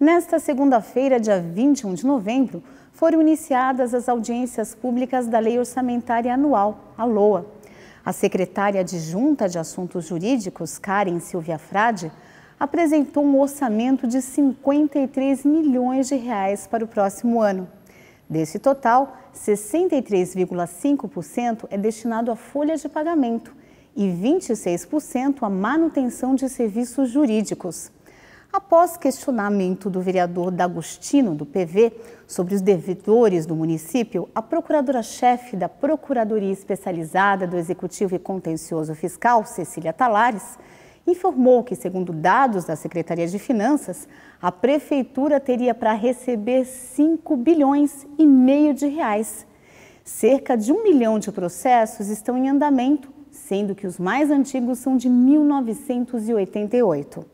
Nesta segunda-feira, dia 21 de novembro, foram iniciadas as audiências públicas da Lei Orçamentária Anual, a LOA. A secretária adjunta de Assuntos Jurídicos, Karen Silvia Frade, apresentou um orçamento de 53 milhões de reais para o próximo ano. Desse total, 63,5% é destinado à folha de pagamento e 26% à manutenção de serviços jurídicos. Após questionamento do vereador D'Agostino, do PV, sobre os devedores do município, a procuradora-chefe da Procuradoria Especializada do Executivo e Contencioso Fiscal, Cecília Talares, informou que, segundo dados da Secretaria de Finanças, a prefeitura teria para receber 5 bilhões e meio de reais. Cerca de um milhão de processos estão em andamento, sendo que os mais antigos são de 1988.